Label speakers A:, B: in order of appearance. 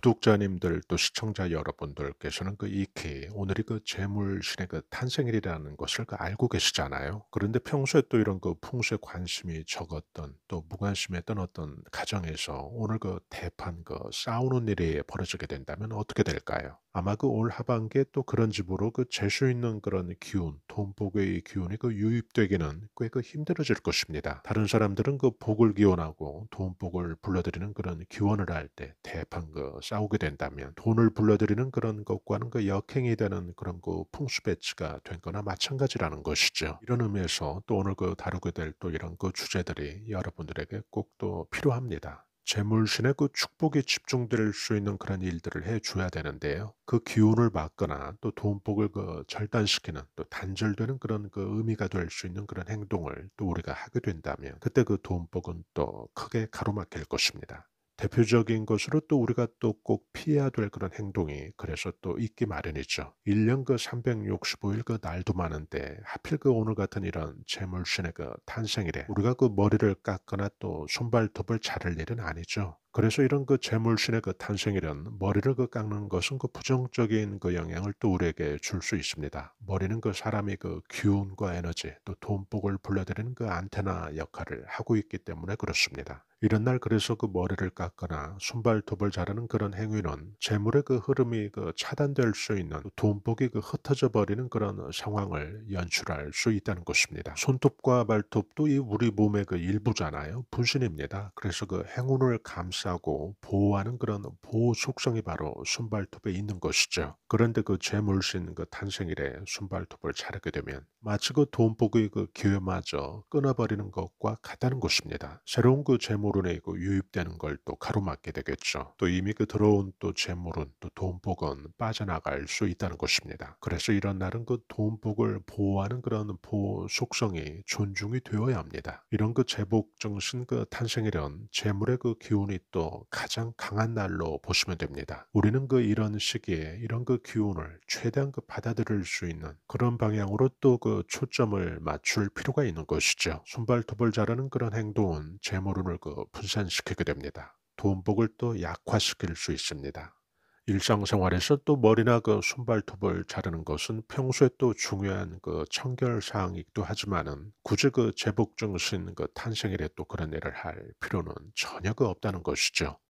A: 구독자님들 또 시청자 여러분들께서는 그 익히 오늘이 그 재물신의 그 탄생일이라는 것을 그 알고 계시잖아요. 그런데 평소에 또 이런 그 풍수에 관심이 적었던 또 무관심했던 어떤 가정에서 오늘 그 대판 그 싸우는 일이 벌어지게 된다면 어떻게 될까요? 아마 그 올 하반기에 또 그런 집으로 그 재수 있는 그런 기운, 돈 복의 기운이 그 유입되기는 꽤 그 힘들어질 것입니다. 다른 사람들은 그 복을 기원하고 돈 복을 불러들이는 그런 기원을 할 때 대판 그 싸우게 된다면 돈을 불러들이는 그런 것과는 그 역행이 되는 그런 그 풍수 배치가 된 거나 마찬가지라는 것이죠. 이런 의미에서 또 오늘 그 다루게 될 또 이런 그 주제들이 여러분들에게 꼭 또 필요합니다. 재물신의 그축복에 집중될 수 있는 그런 일들을 해줘야 되는데요. 그 기운을 막거나 또 돈복을 그 절단시키는 또 단절되는 그런 그 의미가 될 수 있는 그런 행동을 또 우리가 하게 된다면 그때 그 돈복은 또 크게 가로막힐 것입니다. 대표적인 것으로 또 우리가 또 꼭 피해야 될 그런 행동이 그래서 또 있기 마련이죠. 1년 그 365일 그 날도 많은데 하필 그 오늘 같은 이런 재물신의 그 탄생일에 우리가 그 머리를 깎거나 또 손발톱을 자를 일은 아니죠. 그래서 이런 그 재물신의 그 탄생이란 머리를 그 깎는 것은 그 부정적인 그 영향을 또 우리에게 줄 수 있습니다. 머리는 그 사람이 그 기운과 에너지 또 돈복을 불러들이는 그 안테나 역할을 하고 있기 때문에 그렇습니다. 이런 날 그래서 그 머리를 깎거나 손발톱을 자르는 그런 행위는 재물의 그 흐름이 그 차단될 수 있는 돈복이 그 흩어져 버리는 그런 상황을 연출할 수 있다는 것입니다. 손톱과 발톱도 이 우리 몸의 그 일부잖아요. 분신입니다. 그래서 그 행운을 감싸 감싸고 보호하는 그런 보호 속성이 바로 순발톱에 있는 것이죠. 그런데 그 재물신 그 탄생일에 순발톱을 자르게 되면 마치 그 돈복의 그 기회마저 끊어버리는 것과 같다는 것입니다. 새로운 그 재물운에 그 유입되는 걸 또 가로막게 되겠죠. 또 이미 그 들어온 또 재물운 또 돈복은 빠져나갈 수 있다는 것입니다. 그래서 이런 날은 그 돈복을 보호하는 그런 보호 속성이 존중이 되어야 합니다. 이런 그 재복 정신 그 탄생일은 재물의 그 기운이 또 가장 강한 날로 보시면 됩니다. 우리는 그 이런 시기에 이런 그 기운을 최대한 그 받아들일 수 있는 그런 방향으로 또 그 초점을 맞출 필요가 있는 것이죠. 손발톱을 자르는 그런 행동은 재물운을 그 분산시키게 됩니다. 돈복을 또 약화시킬 수 있습니다. 일상생활에서 또 머리나 그 손발톱을 자르는 것은 평소에 또 중요한 그 청결 사항이기도 하지만은 굳이 그 제복정신 그 탄생일에 또 그런 일을 할 필요는 전혀 그 없다는 것이죠.